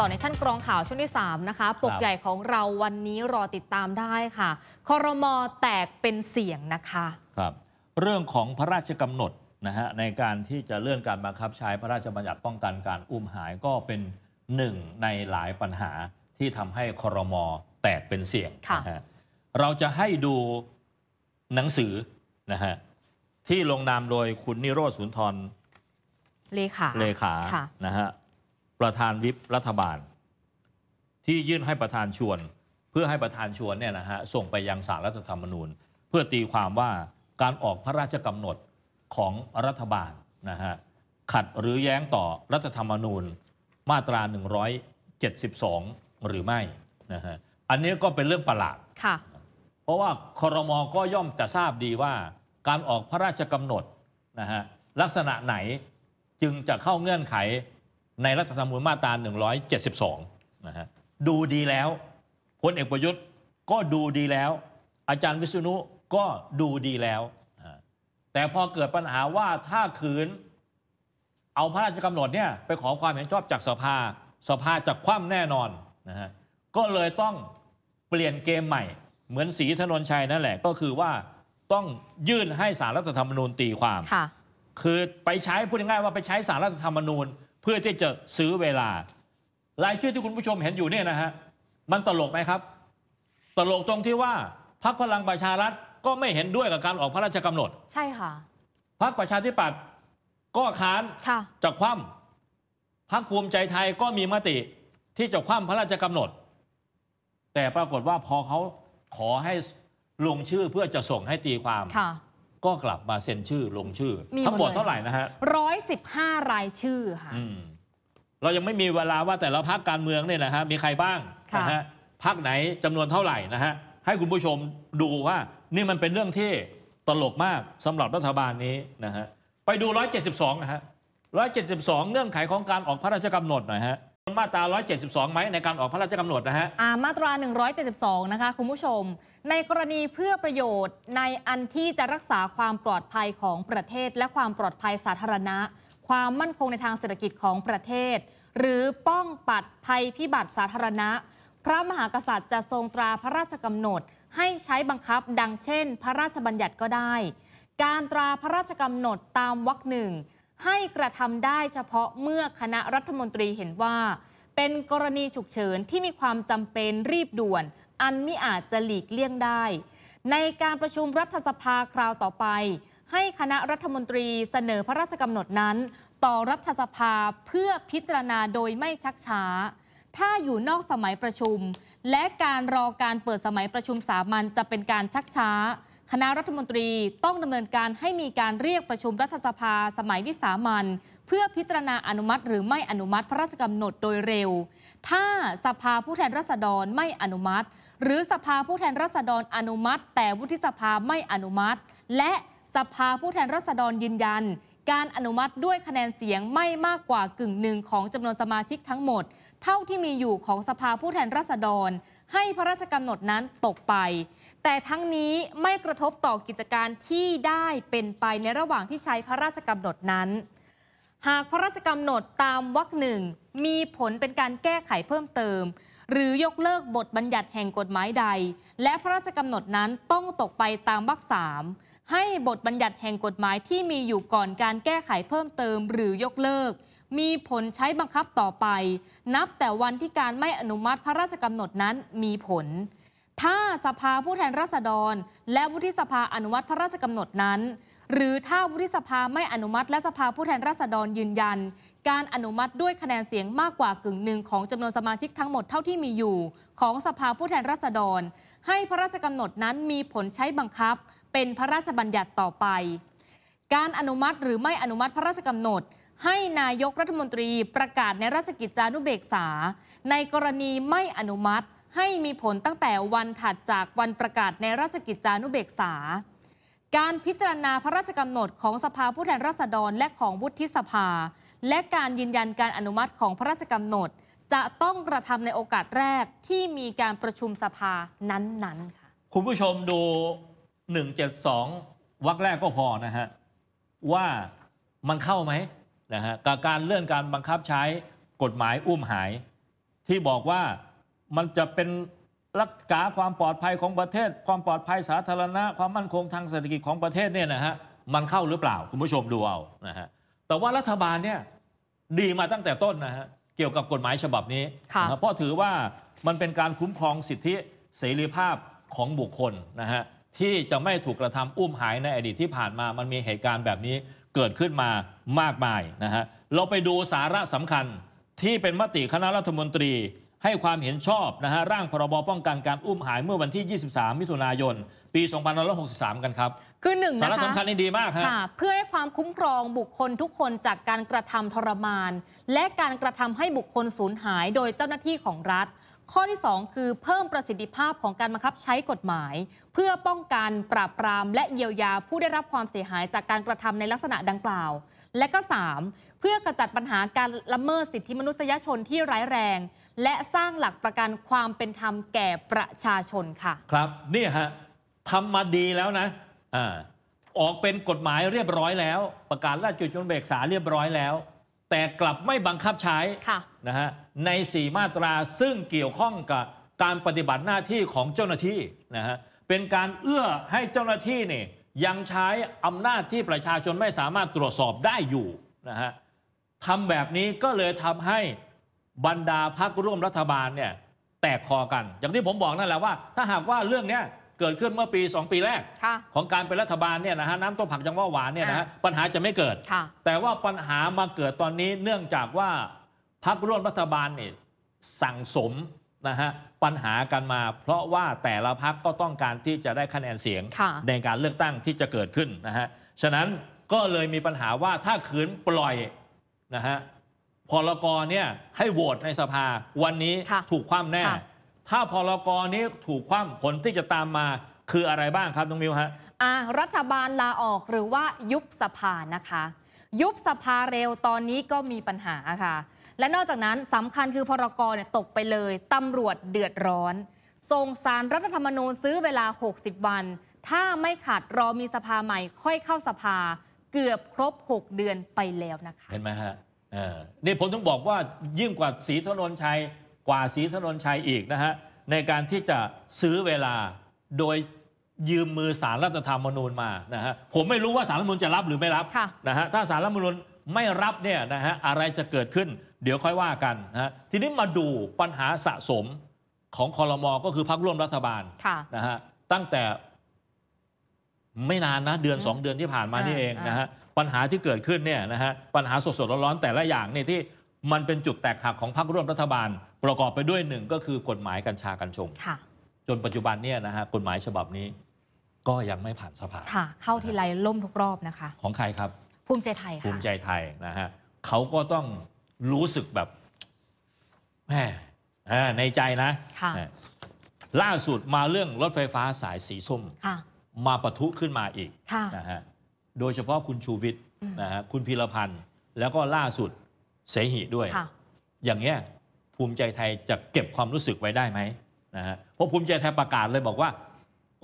ต่อในชั้นกรองข่าว ช่วงที่3นะคะปกใหญ่ของเราวันนี้รอติดตามได้ค่ะคอรมอแตกเป็นเสียงนะคะ ครับ เรื่องของพระราชกำหนดนะฮะในการที่จะเลื่อนการบังคับใช้พระราชบัญญัติป้องกันการอุ้มหายก็เป็นหนึ่งในหลายปัญหาที่ทำให้คอรมอแตกเป็นเสียงนะฮะเราจะให้ดูหนังสือนะฮะที่ลงนามโดยคุณนิโรธสุนทรเลขาเลขานะฮะประธานวิปรัฐบาล ที่ยื่นให้ประธานชวนเพื่อให้ประธานชวนเนี่ยนะฮะส่งไปยังสารรัฐธรรมนูญ เพื่อตีความว่าการออกพระราชกำหนดของรัฐบาลนะฮะขัดหรือแย้งต่อรัฐธรรมนูญมาตรา172หรือไม่นะฮะอันนี้ก็เป็นเรื่องประหลาดเพราะว่าคอรมก็ย่อมจะทราบดีว่าการออกพระราชกำหนดนะฮะลักษณะไหนจึงจะเข้าเงื่อนไขในรัฐธรรมนูญมาตรา 172 นะฮะ ดูดีแล้ว พลเอกประยุทธ์ก็ดูดีแล้ว อาจารย์วิษณุก็ดูดีแล้ว แต่พอเกิดปัญหาว่าถ้าขืนเอาพระราชกำหนดเนี่ยไปขอความเห็นชอบจากสภา สภาจะคว่ำแน่นอนนะฮะ ก็เลยต้องเปลี่ยนเกมใหม่เหมือนสีถนนชัยนั่นแหละ ก็คือว่าต้องยื่นให้สารรัฐธรรมนูญตีความ คือไปใช้พูดง่ายๆว่าไปใช้สารรัฐธรรมนูญเพื่อที่จะซื้อเวลารายชื่อที่คุณผู้ชมเห็นอยู่เนี่ยนะฮะมันตลกไหมครับ ตลกตรงที่ว่าพักพลังประชารัฐก็ไม่เห็นด้วยกับการออกพระราชกำหนด ใช่ค่ะพักประชาธิปัตย์ก็ค้านจะคว่ำพักภูมิใจไทยก็มีมติที่จะคว่ำพระราชกำหนด แต่ปรากฏว่าพอเขาขอให้ลงชื่อเพื่อจะส่งให้ตีความค่ะก็กลับมาเซ็นชื่อลงชื่อทั้งหมดเท่าไหร่นะฮะร้อยสิบห้ารายชื่อค่ะเรายังไม่มีเวลาว่าแต่ละพักการเมืองเนี่ยนะฮะมีใครบ้างนะฮะพักไหนจำนวนเท่าไหร่นะฮะให้คุณผู้ชมดูว่า นี่มันเป็นเรื่องที่ตลกมากสำหรับรัฐบาลนี้นะฮะไปดู 172นะฮะ172เงื่อนไขของการออกพระราชกำหนดหน่อยฮะมาตรา172ไหมในการออกพระราชกำหนดนะฮะมาตรา172นะคะคุณผู้ชมในกรณีเพื่อประโยชน์ ในอันที่จะรักษาความปลอดภัยของประเทศและความปลอดภัยสาธารณะ ความมั่นคงในทางเศรษฐกิจของประเทศ หรือป้องปัดภัยพิบัติสาธารณะ พระมหากษัตริย์จะทรงตราพระราชกำหนดให้ใช้บังคับดังเช่น พระราชบัญญัติก็ได้ การตราพระราชกำหนดตามวรรคหนึ่ง ให้กระทำได้เฉพาะเมื่อคณะรัฐมนตรีเห็นว่า เป็นกรณีฉุกเฉินที่มีความจำเป็นรีบด่วนอันมิอาจจะหลีกเลี่ยงได้ ในการประชุมรัฐสภาคราวต่อไป ให้คณะรัฐมนตรีเสนอพระราชกำหนดนั้น ต่อรัฐสภาเพื่อพิจารณาโดยไม่ชักช้า ถ้าอยู่นอกสมัยประชุม และการรอการเปิดสมัยประชุมสามัญจะเป็นการชักช้า คณะรัฐมนตรีต้องดำเนินการให้มีการเรียกประชุมรัฐสภาสมัยวิสามัญเพื่อพิจารณาอนุมัติ หรือไม่อนุมัติ พระราชกำหนดโดยเร็ว ถ้าสภาผู้แทนราษฎรไม่อนุมัติหรือสภาผู้แทนราษฎรอนุมัติ แต่วุฒิสภาไม่อนุมัติ และสภาผู้แทนราษฎรยืนยัน การอนุมัติด้วยคะแนนเสียงไม่มากกว่ากึ่งหนึ่งของจำนวนสมาชิกทั้งหมด เท่าที่มีอยู่ของสภาผู้แทนราษฎร ให้พระราชกำหนดนั้นตกไป แต่ทั้งนี้ไม่กระทบต่อกิจการที่ได้เป็นไปในระหว่างที่ใช้พระราชกำหนดนั้น หากพระราชกำหนดตามวรรคหนึ่งมีผลเป็นการแก้ไขเพิ่มเติมหรือยกเลิกบทบัญญัติแห่งกฎหมายใด และพระราชกำหนดนั้นต้องตกไปตามบักสามให้บทบัญญัติแห่งกฎหมายที่มีอยู่ก่อนการแก้ไขเพิ่มเติม หรือยกเลิกมีผลใช้บังคับต่อไป นับแต่วันที่การไม่อนุมัติพระราชกำหนดนั้นมีผล ถ้าสภาผู้แทนราษฎร และวุฒิสภาอนุมัติพระราชกำหนดนั้น หรือถ้าวุฒิสภาไม่อนุมัติ และสภาผู้แทนราษฎรยืนยันการอนุมัติด้วยคะแนนเสียงมากกว่ากึ่งหนึ่งของจำนวนสมาชิกทั้งหมดเท่าที่มีอยู่ ของสภาผู้แทนราษฎร ให้พระราชกำหนดนั้นมีผลใช้บังคับเป็นพระราชบัญญัติต่อไป การอนุมัติหรือไม่อนุมัติพระราชกำหนด ให้นายกรัฐมนตรีประกาศในราชกิจจานุเบกษา ในกรณีไม่อนุมัติให้มีผลตั้งแต่วันถัดจากวันประกาศในราชกิจจานุเบกษา การพิจารณาพระราชกำหนด ของสภาผู้แทนราษฎร และของวุฒิสภาและการยืนยันการอนุมัติของพระราชกำหนด จะต้องกระทำในโอกาสแรกที่มีการประชุมสภานั้นๆค่ะคุณผู้ชมดู 172วรรคแรกก็พอนะฮะ ว่ามันเข้าไหมนะฮะกับการเลื่อนการบังคับใช้กฎหมายอุ้มหาย ที่บอกว่ามันจะเป็นรักษาความปลอดภัยของประเทศ ความปลอดภัยสาธารณะ ความมั่นคงทางเศรษฐกิจของประเทศเนี่ยนะฮะมันเข้าหรือเปล่าคุณผู้ชมดูเอานะฮะแต่ว่ารัฐบาลเนี่ยดีมาตั้งแต่ต้นนะฮะเกี่ยวกับกฎหมายฉบับนี้เพราะถือว่ามันเป็นการคุ้มครองสิทธิเสรีภาพของบุคคลนะฮะที่จะไม่ถูกกระทำอุ้มหายในอดีตที่ผ่านมามันมีเหตุการณ์แบบนี้เกิดขึ้นมามากมายนะฮะเราไปดูสาระสำคัญที่เป็นมติคณะรัฐมนตรีให้ความเห็นชอบนะฮะร่างพรบป้องกันการอุ้มหายเมื่อวันที่ 23 มิถุนายน ปี 2563 กันครับคือหนึ่งนะคะสาระสำคัญนี่ดีมากค่ะ เพื่อให้ความคุ้มครองบุคคลทุกคนจากการกระทำทรมาน และการกระทำให้บุคคลสูญหายโดยเจ้าหน้าที่ของรัฐ ข้อที่ 2 คือเพิ่มประสิทธิภาพของการบังคับใช้กฎหมาย เพื่อป้องกันปราบปรามและเยียวยาผู้ได้รับความเสียหายจากการกระทำในลักษณะดังกล่าว และก็ 3 เพื่อกำจัดปัญหาการละเมิดสิทธิมนุษยชนที่ร้ายแรง และสร้างหลักประกันความเป็นธรรมแก่ประชาชนค่ะ ครับนี่ฮะทำมาดีแล้วนะออกเป็นกฎหมายเรียบร้อยแล้ว ประกาศราชกิจจานุเบกษาเรียบร้อยแล้ว แต่กลับไม่บังคับใช้ะนะฮะใน่มาตราซึ่งเกี่ยวข้องกับการปฏิบัติหน้าที่ของเจ้าหน้าที่นะฮะเป็นการเอื้อให้เจ้าหน้าที่เนี่ยยังใช้อำนาจที่ประชาชนไม่สามารถตรวจสอบได้อยู่นะฮะทำแบบนี้ก็เลยทำให้บรรดาพรรคร่วมรัฐบาลเนี่ยแตกคอกันอย่างที่ผมบอกนั่นแหละว่า ถ้าหากว่าเรื่องเนี้ยเกิดขึ้นเมื่อปี2ปีแรก ของการเป็นรัฐบาลเนี่ยนะฮะน้ำต้มผักยังว่าหวานเนี่ยนะฮะปัญหาจะไม่เกิด แต่ว่าปัญหามาเกิดตอนนี้เนื่องจากว่า พักร่วมรัฐบาลเนี่ยสั่งสมนะฮะปัญหากันมา เพราะว่าแต่ละพักก็ต้องการที่จะได้คะแนนเสียงในการเลือกตั้งที่จะเกิดขึ้นนะฮะฉะนั้นก็เลยมีปัญหาว่าถ้าขืนปล่อยนะฮะพลกรเนี่ยให้โหวตในสภาวันนี้ถูกคว่ำแน่ถ้าพรกรนี้ถูกคว่ำผลที่จะตามมาคืออะไรบ้างครับ น้องมิวฮะอ่ารัฐบาลลาออกหรือว่ายุบสภานะคะ ยุบสภาเร็วตอนนี้ก็มีปัญหาค่ะและนอกจากนั้นสำคัญคือพรกรเนี่ยตกไปเลยตำรวจเดือดร้อนส่งสารรัฐธรรมนูญซื้อเวลา 60 วัน ถ้าไม่ขาดรอมีสภาใหม่ค่อยเข้าสภา เกือบครบ 6 เดือนไปแล้วนะคะ เห็นไหมฮะนี่ผมต้องบอกว่ายิ่งกว่าศรีธนนชัยกว่าศรีถนนชัยอีกนะฮะในการที่จะซื้อเวลาโดยยืมมือสารรัฐธรรมนูญมานะฮะผมไม่รู้ว่าสารรัฐมนูญจะรับหรือไม่รับนะฮะถ้าสารรัฐมนูญไม่รับเนี่ยนะฮะอะไรจะเกิดขึ้น เดี๋ยวค่อยว่ากันนะฮะทีนี้มาดูปัญหาสะสมของคอรมอก็คือพักร่วมรัฐบาลนะฮะตั้งแต่ไม่นานนะ เดือน2เดือนที่ผ่านมานี่เองนะฮะปัญหาที่เกิดขึ้นเนี่ยนะฮะปัญหาสดๆร้อนๆแต่ละอย่างเนี่ยที่ มันเป็นจุดแตกหักของพักร่วมรัฐบาลประกอบไปด้วยหนึ่งก็คือกฎหมายกัญชากัญชงจนปัจจุบันเนี่ยนะฮะกฎหมายฉบับนี้ ก็ยังไม่ผ่านสภาค่ะเข้าทีไรล่มทุกรอบนะคะของใครครับ ภูมิใจไทยค่ะภูมิใจไทยนะฮะเขาก็ต้องรู้สึกแบบแหมในใจนะะล่าสุดมาเรื่องรถไฟฟ้าสายสีส้มมาประทุขึ้นมาอีกนะฮะโดยเฉพาะคุณชูวิทย์นะฮะคุณพีรพันธ์แล้วก็ล่าสุดเสหิด้วยอย่างเงี้ยภูมิใจไทยจะเก็บความรู้สึกไว้ได้ไหมนะฮะเพราะภูมิใจไทยประกาศเลยบอกว่า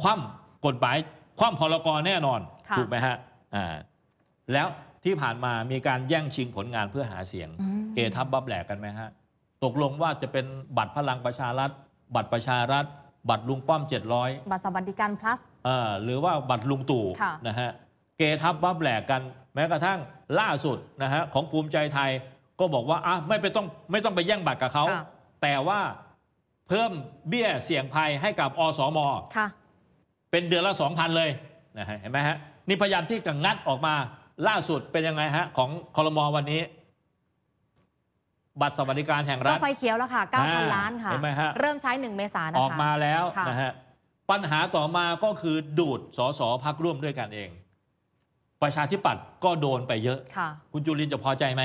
คว่ำกฎหมายคว่ำพลกรแน่นอนถูกไหมฮะอ่าแล้วที่ผ่านมามีการแย่งชิงผลงานเพื่อหาเสียง เกทับบับแหลกกันไหมฮะตกลงว่าจะเป็นบัตรพลังประชารัฐ บัตรประชารัฐ บัตรลุงป้อม700บัตรสวัสดิการ plus อ่อหรือว่าบัตรลุงตู่นะฮะเกทับบับแหลกกัน แม้กระทั่งล่าสุดนะฮะของภูมิใจไทยก็บอกว่าอ่ะไม่ไปต้องไม่ต้องไปแย่งบัตรกับเขา แต่ว่าเพิ่มเบี้ยเสี่ยงภัยให้กับอสมค่ะเป็นเดือนละ 2,000 เลยนะฮะเห็นไหมฮะนี่พยายามที่จะงัดออกมา ล่าสุดเป็นยังไงฮะของคอรมอวันนี้ บัตรสวัสดิการแห่งรัฐก็ไฟเขียวแล้วค่ะ 9,000 ล้านค่ะเห็นไหมฮะเริ่มใช้ 1 เมษายนะคะ ออกมาแล้วะนะฮะปัญหาต่อมาก็คือ ดูดสสพักร่วมด้วยกันเอง ประชาธิปัตย์ก็โดนไปเยอะค่ะ คุณจุลินทร์จะพอใจไหม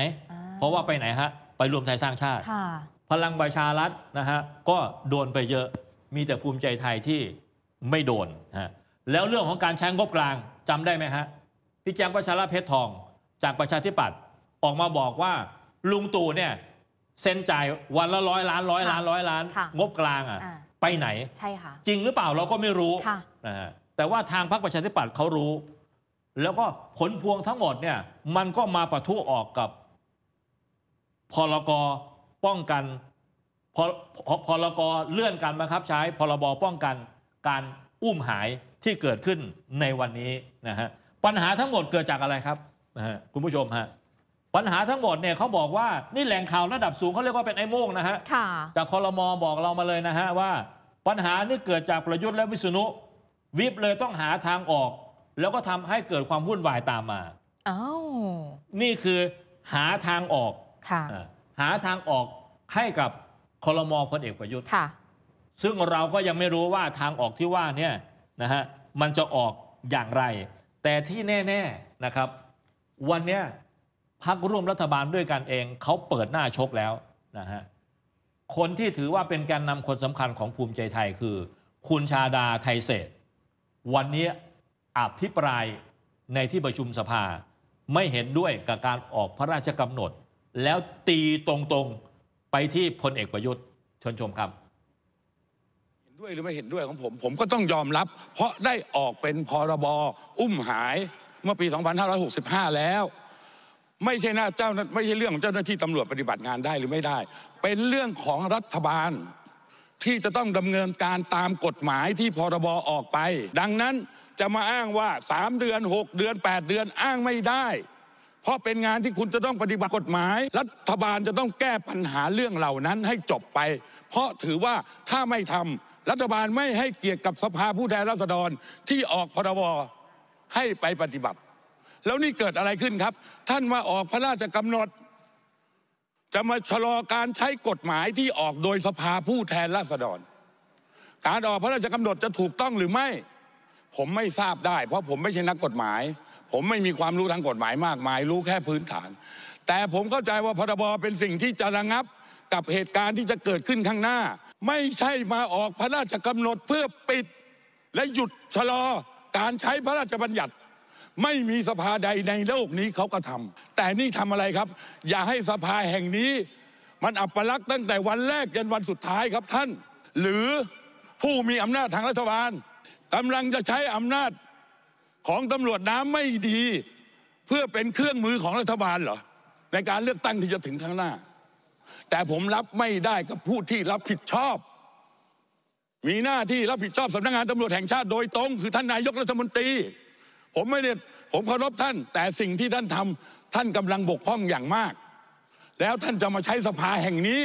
เพราะว่าไปไหนฮะไปรวมไทยสร้างชาติ พลังประชารัฐนะฮะก็โดนไปเยอะมีแต่ภูมิใจไทยที่ไม่โดนฮะแล้วเรื่องของการใช้งบกลางจำได้ไหมฮะพี่แจงประชาราเพชรทองจากประชาธิปัตย์ออกมาบอกว่า ลุงตู่เนี่ยเซ็นจ่ายวันละร้อยล้านร้อยล้านร้อยล้าน งบกลางอ่ะไปไหนใช่ค่ะจริงหรือเปล่าเราก็ไม่รู้นะฮะแต่ว่าทางพรรคประชาธิปัตย์เขารู้ แล้วก็ผลพวงทั้งหมดเนี่ยมันก็มาประทุออกกับพรกป้องกันพพรกเลื่อนการบังคับใช้พรบป้องกันการอุ้มหายที่เกิดขึ้นในวันนี้นะฮะ ปัญหาทั้งหมดเกิดจากอะไรครับนะฮะคุณผู้ชมฮะ ปัญหาทั้งหมดเนี่ยเขาบอกว่านี่แหล่งข่าวระดับสูงเขาเรียกว่าเป็นไอ้โม่งนะฮะจากคอรมอบอกเรามาเลยนะฮะว่าปัญหานี่เกิดจากประยุทธ์และวิษณุวิบเลยต้องหาทางออก แล้วก็ทำให้เกิดความวุ่นวายตามมาอ้านี่คือหาทางออกหาทางออกให้กับคลรมอพลเอกประยุทธ์ซึ่งเราก็ยังไม่รู้ว่าทางออกที่ว่าเนี่ยนะฮะมันจะออกอย่างไร แต่ที่แน่ๆนะครับวันเนี้ยพักร่วมรัฐบาลด้วยกันเองเขาเปิดหน้าชกแล้วนะฮะคนที่ถือว่าเป็นการนำคนสำคัญของภูมิใจไทยคือ คุณชาดาไทยเศษวันนี้อภิปรายในที่ประชุมสภาไม่เห็นด้วยกับการออกพระราชกำหนดแล้วตีตรงๆไปที่พลเอกประยุทธ์ชิญชมครับด้วยหรือไม่เห็นด้วยของผม ผมก็ต้องยอมรับเพราะได้ออกเป็นพรบอุ้มหายเมื่อปี 2565 แล้ว ไม่ใช่หน้าเจ้าไม่ใช่เรื่องของเจ้าหน้าที่ตำรวจปฏิบัติงานได้หรือไม่ได้ เป็นเรื่องของรัฐบาลที่จะต้องดำเนินการตามกฎหมายที่พรบออกไป ดังนั้นจะมาอ้างว่า3เดือน6เดือน 8 เดือนอ้างไม่ได้เพราะเป็นงานที่คุณจะต้องปฏิบัติกฎหมาย รัฐบาลจะต้องแก้ปัญหาเรื่องเหล่านั้นให้จบไป เพราะถือว่าถ้าไม่ทำรัฐบาลไม่ให้เกียรติกับสภาผู้แทนราษฎรที่ออกพรบให้ไปปฏิบัติ แล้วนี่เกิดอะไรขึ้นครับ ท่านมาออกพระราชกำหนด จะมาชะลอการใช้กฎหมายที่ออกโดยสภาผู้แทนราษฎร การออกพระราชกำหนดจะถูกต้องหรือไม่ ผมไม่ทราบได้ เพราะผมไม่ใช่นักกฎหมายผมไม่มีความรู้ทางกฎหมายมากมาย รู้แค่พื้นฐาน แต่ผมเข้าใจว่าพรบเป็นสิ่งที่จะระงับกับเหตุการณ์ที่จะเกิดขึ้นข้างหน้า ไม่ใช่มาออกพระราชกำหนดเพื่อปิดและหยุดชะลอการใช้พระราชบัญญัติ ไม่มีสภาใดในโลกนี้เขาก็ทำแต่นี่ทำอะไรครับ อย่าให้สภาแห่งนี้ มันอัปลักษณ์ตั้งแต่วันแรกจนวันสุดท้ายครับท่าน หรือผู้มีอำนาจทางรัฐบาลกำลังจะใช้อำนาจของตำรวจน้ำไม่ดี เพื่อเป็นเครื่องมือของรัฐบาลเหรอในการเลือกตั้งที่จะถึงข้างหน้า แต่ผมรับไม่ได้กับผู้ที่รับผิดชอบ มีหน้าที่รับผิดชอบสำนักงงานตำรวจแห่งชาติโดยตรง คือท่านนายกรัฐมนตรี ผมไม่ได้ผมเคารพท่าน แต่สิ่งที่ท่านทำท่านกำลังบกพร่องอย่างมาก แล้วท่านจะมาใช้สภาแห่งนี้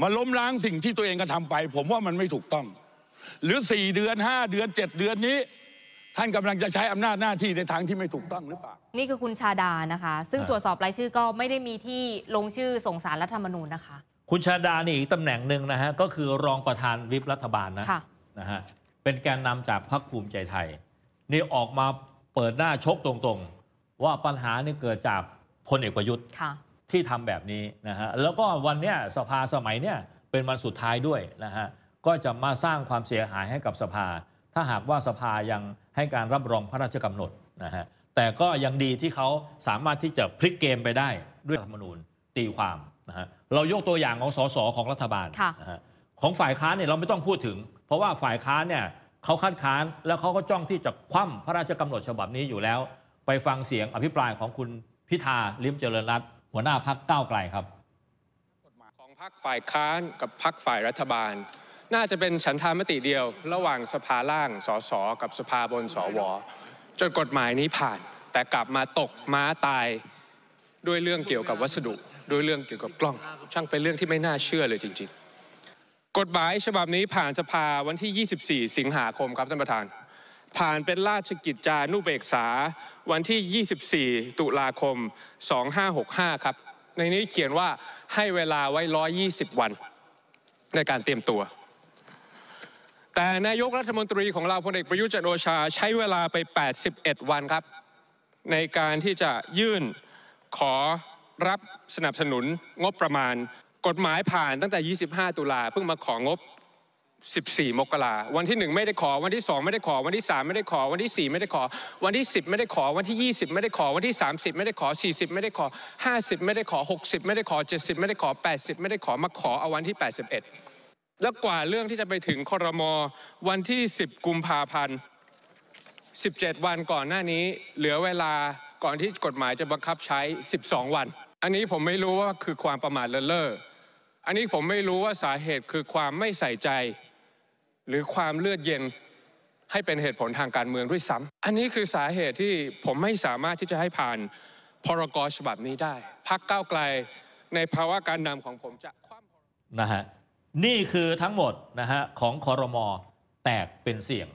มาล้มล้างสิ่งที่ตัวเองกระทำไป ผมว่ามันไม่ถูกต้อง หรือสี่เดือนห้าเดือนเจ็ดเดือนนี้ท่านกำลังจะใช้อำนาจหน้าที่ในทางที่ไม่ถูกต้องหรือเปล่า นี่คือคุณชาดานะคะ ซึ่งตรวจสอบรายชื่อก็ไม่ได้มีที่ลงชื่อส่งสารรัฐธรรมนูญนะคะ คุณชาดานี่อีกตำแหน่งหนึ่งนะฮะ ก็คือรองประธานวิปรัฐบาลนะะนะฮะ เป็นแกนนำจากพรรคภูมิใจไทย นี่ออกมาเปิดหน้าชกตรงๆ ว่าปัญหานี่เกิดจากพลเอกประยุทธ์ที่ทำแบบนี้นะฮะ แล้วก็วันเนี้ยสภาสมัยเนี้ยเป็นวันสุดท้ายด้วยนะฮะ ก็จะมาสร้างความเสียหายให้กับสภา ถ้าหากว่าสภายังให้การรับรองพระราชกำหนดนะฮะ แต่ก็ยังดีที่เขาสามารถที่จะพลิกเกมไปได้ด้วยรัฐธรรมนูญตีความนะฮะ เรายกตัวอย่างของสสของรัฐบาลนะฮะของฝ่ายค้านเนี่ยเราไม่ต้องพูดถึง เพราะว่าฝ่ายค้านเนี่ยเขาคัดค้านแล้วเขาก็จ้องที่จะคว่ำพระราชกำหนดฉบับนี้อยู่แล้ว ไปฟังเสียงอภิปรายของคุณพิธาลิมเจริญรัตหัวหน้าพักก้าวไกลครับของพักฝ่ายค้านกับพักฝ่ายรัฐบาลน่าจะเป็นฉันทามติเดียวระหว่างสภาล่างสสกับสภาบนสวจนกฎหมายนี้ผ่านแต่กลับมาตกม้าตายด้วยเรื่องเกี่ยวกับวัสดุ ด้วยเรื่องเกี่ยวกับกล้องช่างเป็นเรื่องที่ไม่น่าเชื่อเลยจริงๆ กฎหมายฉบับนี้ผ่านสภาวันที่ 24 สิงหาคมครับท่านประธาน ผ่านเป็นราชกิจจานุเบกษาวันที่ 24 ตุลาคม2565ครับในนี้เขียนว่าให้เวลาไว้120วันในการเตรียมตัวแต่นายกรัฐมนตรีของเราพลเอกประยุทธ์จันโอชาใช้เวลาไป 81 วันครับ ในการที่จะยื่นขอรับสนับสนุนงบประมาณ กฎหมายผ่านตั้งแต่ 25 ตุลาเพิ่งมาของบ 14 มกราวันที่1ไม่ได้ขอวันที่ 2 ไม่ได้ขอ วันที่ 3 ไม่ได้ขอ วันที่ 4 ไม่ได้ขอ วันที่ 10 ไม่ได้ขอ วันที่ 20 ไม่ได้ขอวันที่ 30 ไม่ได้ขอ 40 ไม่ได้ขอ 50 ไม่ได้ขอ 60 ไม่ได้ขอ 70 ไม่ได้ขอ 80 ไม่ได้ขอมาขอเอาวันที่81แล้วกว่าเรื่องที่จะไปถึงคอรมอวันที่ 10 กุมภาพันธ์ 17 วันก่อนหน้านี้เหลือเวลาก่อนที่กฎหมายจะบังคับใช้ 12 วัน อันนี้ผมไม่รู้ว่าคือความประมาทเลอะเล่ออันนี้ผมไม่รู้ว่าสาเหตุคือความไม่ใส่ใจ หรือความเลือดเย็นให้เป็นเหตุผลทางการเมืองด้วยซ้ำอันนี้คือสาเหตุที่ผมไม่สามารถที่จะให้ผ่านพรกฉบับนี้ได้พักก้าวไกลในภาวะการนำของผมจะคว่ำนะฮะนี่คือทั้งหมดนะฮะของคอรมอแตกเป็นเสี่ยง